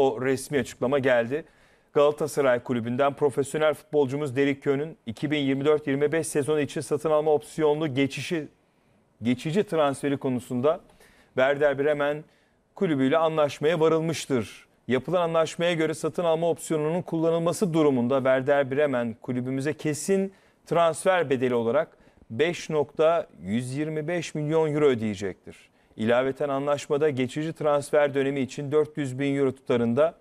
o resmi açıklama geldi. Galatasaray Kulübü'nden profesyonel futbolcumuz Derik Kön'ün 2024-25 sezonu için satın alma opsiyonlu geçişi geçici transferi konusunda Werder Bremen kulübüyle anlaşmaya varılmıştır. Yapılan anlaşmaya göre satın alma opsiyonunun kullanılması durumunda Werder Bremen kulübümüze kesin transfer bedeli olarak 5.125 milyon euro ödeyecektir. İlaveten anlaşmada geçici transfer dönemi için 400 bin euro tutarında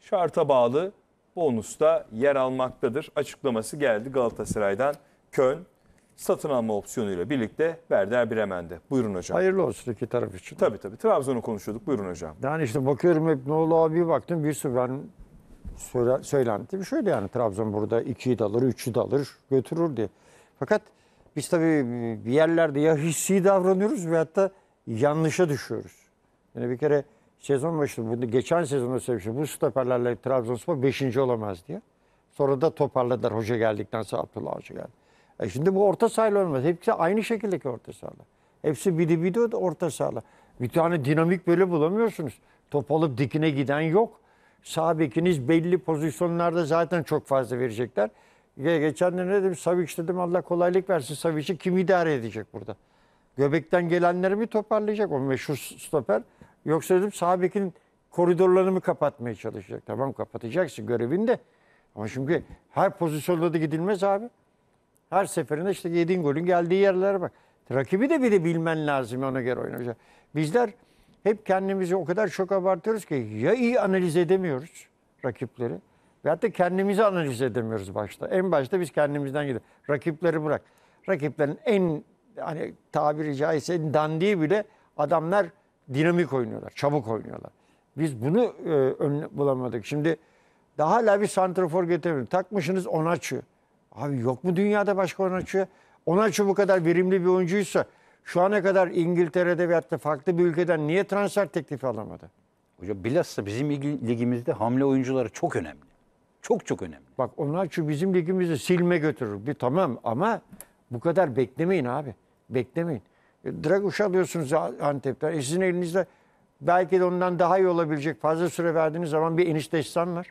şarta bağlı bonus da yer almaktadır. Açıklaması geldi Galatasaray'dan Köln satın alma opsiyonuyla birlikte Werder Bremen'de. Buyurun hocam. Hayırlı olsun iki taraf için. Tabii tabii. Trabzon'u konuşuyorduk. Buyurun hocam. Yani işte bakıyorum hep ne oldu abi baktım bir sürü ben söyle, söylentim şöyle yani Trabzon burada 2'yi de alır, 3'ü de alır, götürür diye. Fakat biz tabii bir yerlerde ya hissi davranıyoruz veyahut hatta yanlışa düşüyoruz. Yani bir kere sezon başında, bunu geçen sezonda söylemiştim. Bu stoperlerle Trabzonspor 5. olamaz diye. Sonra da toparladılar hoca geldikten sonra Abdullah Hoca geldi. E şimdi bu orta sahayla olmaz. Hepsi aynı şekildeki orta sahada. Hepsi bidi bidi orta sahada. Bir tane dinamik böyle bulamıyorsunuz. Top alıp dikine giden yok. Sağ bekiniz belli pozisyonlarda zaten çok fazla verecekler. Geçen de ne dedim? Savic dedim Allah kolaylık versin. Savic'i kim idare edecek burada? Göbekten gelenleri mi toparlayacak o meşhur stoper? Yoksa dedim sağ koridorlarını mı kapatmaya çalışacak? Tamam kapatacaksın görevinde. Ama çünkü her pozisyonda da gidilmez abi. Her seferinde işte yediğin golün geldiği yerlere bak. Rakibi de bir de bilmen lazım ona göre oynayacak. Bizler hep kendimizi o kadar çok abartıyoruz ki ya iyi analiz edemiyoruz rakipleri veyahut da kendimizi analiz edemiyoruz başta. En başta biz kendimizden gidiyoruz. Rakipleri bırak. Rakiplerin en hani tabiri caizse dandiği bile adamlar dinamik oynuyorlar, çabuk oynuyorlar. Biz bunu e, ön, bulamadık. Şimdi daha hala bir santrafor getirmiyor. Takmışsınız Onaçu. Abi yok mu dünyada başka Onaçu? Onaçu bu kadar verimli bir oyuncuysa şu ana kadar İngiltere'de veyahut da farklı bir ülkeden niye transfer teklifi alamadı? Hocam bilhassa bizim ligimizde hamle oyuncuları çok önemli. Çok çok önemli. Bak Onaçu bizim ligimizi silme götürür. Bir tamam ama bu kadar beklemeyin abi. Beklemeyin. E, Draguş alıyorsunuz Antep'ten. E sizin elinizde belki de ondan daha iyi olabilecek fazla süre verdiğiniz zaman bir enişte ihsan var.